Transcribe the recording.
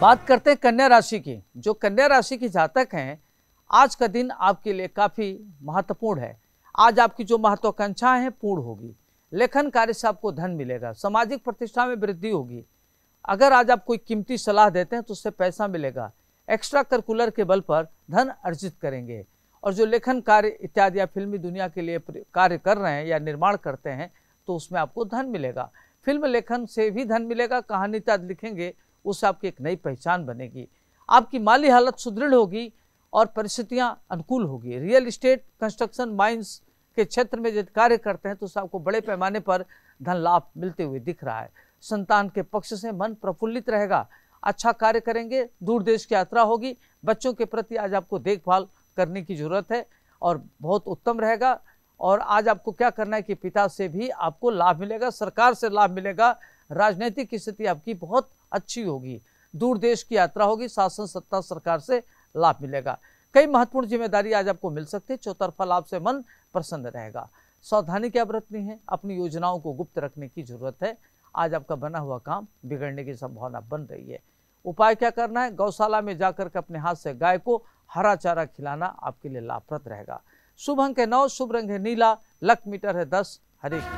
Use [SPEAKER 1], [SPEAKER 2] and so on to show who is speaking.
[SPEAKER 1] बात करते हैं कन्या राशि की जो कन्या राशि की जातक हैं आज का दिन आपके लिए काफ़ी महत्वपूर्ण है आज आपकी जो महत्वाकांक्षाएं हैं पूर्ण होगी लेखन कार्य से आपको धन मिलेगा सामाजिक प्रतिष्ठा में वृद्धि होगी अगर आज आप कोई कीमती सलाह देते हैं तो उससे पैसा मिलेगा एक्स्ट्रा करिकुलर के बल पर धन अर्जित करेंगे और जो लेखन कार्य इत्यादि या फिल्मी दुनिया के लिए कार्य कर रहे हैं या निर्माण करते हैं तो उसमें आपको धन मिलेगा फिल्म लेखन से भी धन मिलेगा कहानी तक लिखेंगे उससे आपकी एक नई पहचान बनेगी आपकी माली हालत सुदृढ़ होगी और परिस्थितियाँ अनुकूल होगी रियल इस्टेट कंस्ट्रक्शन माइन्स के क्षेत्र में यदि कार्य करते हैं तो उससे आपको बड़े पैमाने पर धन लाभ मिलते हुए दिख रहा है संतान के पक्ष से मन प्रफुल्लित रहेगा अच्छा कार्य करेंगे दूर देश की यात्रा होगी बच्चों के प्रति आज आपको देखभाल करने की ज़रूरत है और बहुत उत्तम रहेगा और आज आपको क्या करना है कि पिता से भी आपको लाभ मिलेगा सरकार से लाभ मिलेगा राजनीतिक स्थिति आपकी बहुत अच्छी होगी दूर देश की यात्रा होगी शासन सत्ता सरकार से लाभ मिलेगा कई महत्वपूर्ण जिम्मेदारी आज आपको मिल सकती है चौतरफा लाभ से मन प्रसन्न रहेगा सावधानी क्या बरतनी है अपनी योजनाओं को गुप्त रखने की जरूरत है आज आपका बना हुआ काम बिगड़ने की संभावना बन रही है उपाय क्या करना है गौशाला में जाकर के अपने हाथ से गाय को हरा चारा खिलाना आपके लिए लाभप्रद रहेगा शुभ अंक है नौ शुभ रंग है नीला लक मीटर है दस हरे